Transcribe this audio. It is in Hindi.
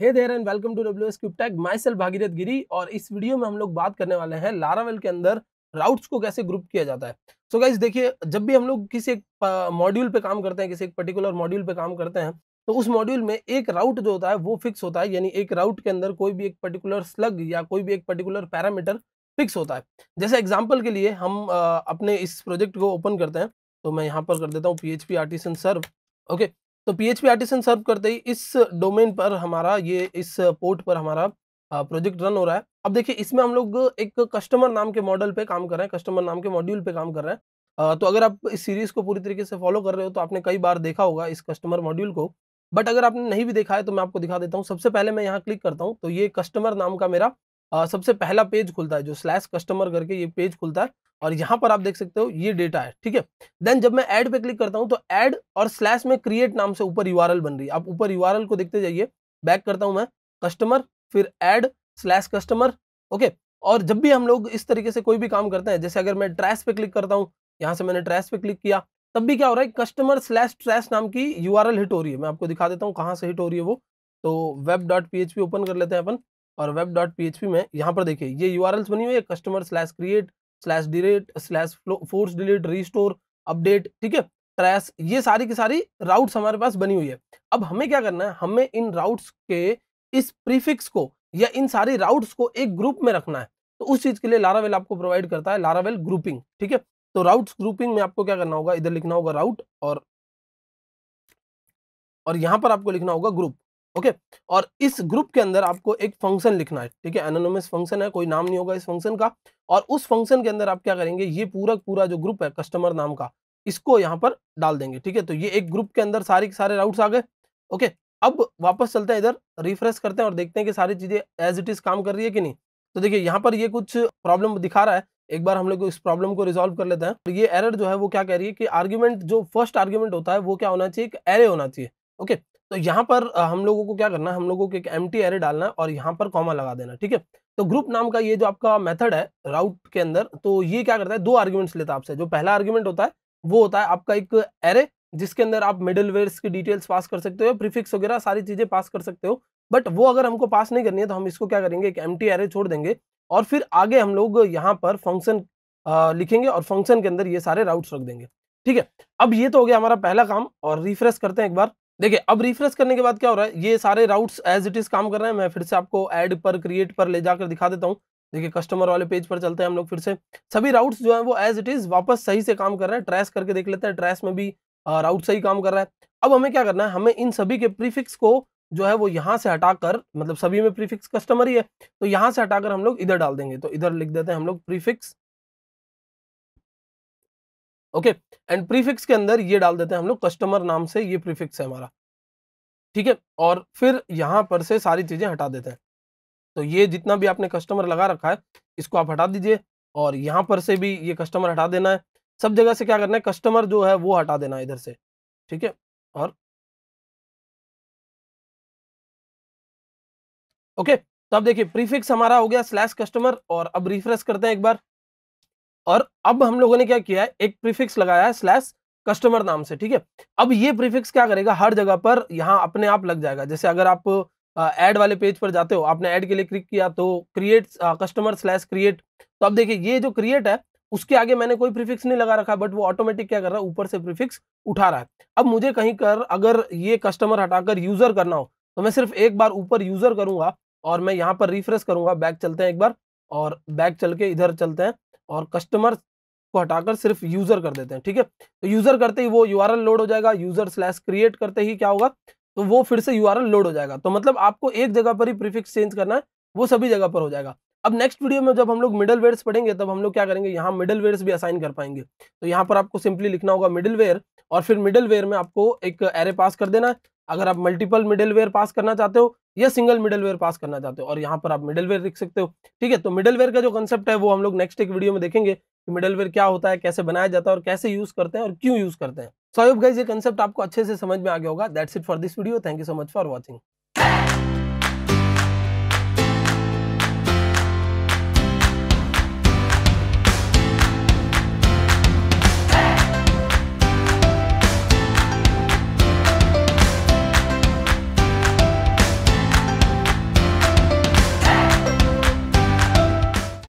hey there and welcome to W S my myself Bhagirath Giri और इस वीडियो में हम लोग बात करने वाले हैं लारावेल के अंदर राउट्स को कैसे ग्रुप किया जाता है सो गाइज देखिए जब भी हम लोग किसी एक मॉड्यूल पे काम करते हैं किसी एक पर्टिकुलर मॉड्यूल पे काम करते हैं तो उस मॉड्यूल में एक राउट जो होता है वो फिक्स होता है यानी एक राउट के अंदर कोई भी एक पर्टिकुलर स्लग या कोई भी एक पर्टिकुलर पैरामीटर फिक्स होता है जैसे एग्जाम्पल के लिए हम अपने इस प्रोजेक्ट को ओपन करते हैं तो मैं यहाँ पर कर देता हूँ P H P artisan serve okay तो पी एच आर्टिसन सर्व करते ही इस डोमेन पर हमारा ये इस पोर्ट पर हमारा प्रोजेक्ट रन हो रहा है अब देखिए इसमें हम लोग एक कस्टमर नाम के मॉडल पे काम कर रहे हैं कस्टमर नाम के मॉड्यूल पे काम कर रहे हैं तो अगर आप इस सीरीज को पूरी तरीके से फॉलो कर रहे हो तो आपने कई बार देखा होगा इस कस्टमर मॉड्यूल को बट अगर आपने नहीं भी देखा है तो मैं आपको दिखा देता हूँ सबसे पहले मैं यहाँ क्लिक करता हूँ तो ये कस्टमर नाम का मेरा सबसे पहला पेज खुलता है जो स्लैश कस्टमर करके ये पेज खुलता है और यहां पर आप देख सकते हो ये डेटा है ठीक है देन जब मैं ऐड पे क्लिक करता हूं तो ऐड और स्लैश में क्रिएट नाम से ऊपर यू बन रही है आप ऊपर यू को देखते जाइए बैक करता हूं मैं कस्टमर फिर एड स्लैश कस्टमर ओके और जब भी हम लोग इस तरीके से कोई भी काम करते हैं जैसे अगर मैं ट्रैश पे क्लिक करता हूँ यहाँ से मैंने ट्रैश पे क्लिक किया तब भी क्या हो रहा है कस्टमर स्लैश ट्रैश नाम की यू हिट हो रही है मैं आपको दिखा देता हूँ कहाँ से हिट हो रही है वो तो वेब डॉट पी ओपन कर लेते हैं अपन और वेब डॉट पी में यहाँ पर देखिए ये यू बनी हुई है customer slash create slash delete slash force delete restore update ठीक है ट्रैश ये सारी की सारी राउट्स हमारे पास बनी हुई है अब हमें क्या करना है हमें इन राउट्स के इस प्रीफिक्स को या इन सारी राउट्स को एक ग्रुप में रखना है तो उस चीज के लिए लारावेल आपको प्रोवाइड करता है लारावेल ग्रुपिंग ठीक है तो राउट्स ग्रुपिंग में आपको क्या करना होगा इधर लिखना होगा राउट और और यहां पर आपको लिखना होगा ग्रुप ओके और इस ग्रुप के अंदर आपको एक फंक्शन लिखना है ठीक है एनोनोमस फंक्शन है कोई नाम नहीं होगा इस फंक्शन का और उस फंक्शन के अंदर आप क्या करेंगे ये पूरा पूरा जो ग्रुप है कस्टमर नाम का इसको यहाँ पर डाल देंगे ठीक है तो ये एक ग्रुप के अंदर सारे सारे राउट्स आ गए ओके अब वापस चलते हैं इधर रिफ्रेश करते हैं और देखते हैं कि सारी चीज़ें एज इट इज़ काम कर रही है कि नहीं तो देखिए यहाँ पर ये कुछ प्रॉब्लम दिखा रहा है एक बार हम लोग इस प्रॉब्लम को रिजोल्व कर लेते हैं तो ये एरर जो है वो क्या कह रही है कि आर्ग्यूमेंट जो फर्स्ट आर्ग्यूमेंट होता है वो क्या होना चाहिए एक एरे होना चाहिए ओके okay, तो यहाँ पर हम लोगों को क्या करना है हम लोगों को एक एम टी एरे डालना है और यहाँ पर कॉमा लगा देना ठीक है तो ग्रुप नाम का ये जो आपका मेथड है राउट के अंदर तो ये क्या करता है दो आर्ग्यूमेंट्स लेता है आपसे जो पहला आर्ग्यूमेंट होता है वो होता है आपका एक एरे जिसके अंदर आप मिडल वेयर्स की डिटेल्स पास कर सकते हो प्रीफिक्स वगैरह सारी चीजें पास कर सकते हो बट वो अगर हमको पास नहीं करनी है तो हम इसको क्या करेंगे एक एम एरे छोड़ देंगे और फिर आगे हम लोग यहाँ पर फंक्शन लिखेंगे और फंक्शन के अंदर ये सारे राउट्स रख देंगे ठीक है अब ये तो हो गया हमारा पहला काम और रिफ्रेश करते हैं एक बार देखिए अब रिफ्रेश करने के बाद क्या हो रहा है ये सारे राउट्स एज इट इज काम कर रहे हैं मैं फिर से आपको एड पर क्रिएट पर ले जाकर दिखा देता हूँ देखिए कस्टमर वाले पेज पर चलते हैं हम लोग फिर से सभी राउट्स जो है वो एज इट इज वापस सही से काम कर रहे हैं ट्रैस करके देख लेते हैं ट्रैस में भी राउट सही काम कर रहा है अब हमें क्या करना है हमें इन सभी के प्रीफिक्स को जो है वो यहाँ से हटाकर मतलब सभी में प्रीफिक्स कस्टमर ही है तो यहाँ से हटाकर हम लोग इधर डाल देंगे तो इधर लिख देते हैं हम लोग प्रीफिक्स ओके एंड प्रीफिक्स के अंदर ये डाल देते हैं हम लोग कस्टमर नाम से ये प्रीफिक्स है हमारा ठीक है और फिर यहाँ पर से सारी चीज़ें हटा देते हैं तो ये जितना भी आपने कस्टमर लगा रखा है इसको आप हटा दीजिए और यहाँ पर से भी ये कस्टमर हटा देना है सब जगह से क्या करना है कस्टमर जो है वो हटा देना है इधर से ठीक है और ओके तो अब देखिए प्रीफिक्स हमारा हो गया स्लैश कस्टमर और अब रिफ्रेश करते हैं एक बार और अब हम लोगों ने क्या किया है एक प्रीफिक्स लगाया है स्लैश कस्टमर नाम से ठीक है अब ये प्रीफिक्स क्या करेगा हर जगह पर यहाँ अपने आप लग जाएगा जैसे अगर आप ऐड वाले पेज पर जाते हो आपने ऐड के लिए क्लिक किया तो क्रिएट कस्टमर स्लैश क्रिएट तो अब देखिए ये जो क्रिएट है उसके आगे मैंने कोई प्रीफिक्स नहीं लगा रखा बट वो ऑटोमेटिक क्या कर रहा है ऊपर से प्रीफिक्स उठा रहा है अब मुझे कहीं कर अगर ये कस्टमर हटाकर यूजर करना हो तो मैं सिर्फ एक बार ऊपर यूजर करूंगा और मैं यहाँ पर रिफ्रेश करूंगा बैक चलते हैं एक बार और बैक चल के इधर चलते हैं और कस्टमर को हटाकर सिर्फ यूजर कर देते हैं ठीक है तो यूजर करते ही वो यू लोड हो जाएगा यूजर स्लैश क्रिएट करते ही क्या होगा तो वो फिर से यू लोड हो जाएगा तो मतलब आपको एक जगह पर ही प्रीफिक्स चेंज करना है वो सभी जगह पर हो जाएगा अब नेक्स्ट वीडियो में जब हम लोग मिडल वेयर्स पढ़ेंगे तब हम लोग क्या करेंगे यहाँ मिडल वेयर्स भी असाइन कर पाएंगे तो यहाँ पर आपको सिंपली लिखना होगा मिडल वेयर और फिर मिडल वेयर में आपको एक एरे पास कर देना है अगर आप मल्टीपल वेयर पास करना चाहते हो या सिंगल मिडलवेयर पास करना चाहते हो और यहाँ पर आप मिडलवेयर लिख सकते हो ठीक है तो मिडलवेयर का जो कंसेप्ट है वो हम लोग नेक्स्ट एक वीडियो में देखेंगे कि मिडलवेयर क्या होता है कैसे बनाया जाता है और कैसे यूज करते हैं और क्यों यूज करते हैं सो होप गाइस ये कंसेप्ट आपको अच्छे से समझ में आ गया होगा that's it for this video thank you so much for watching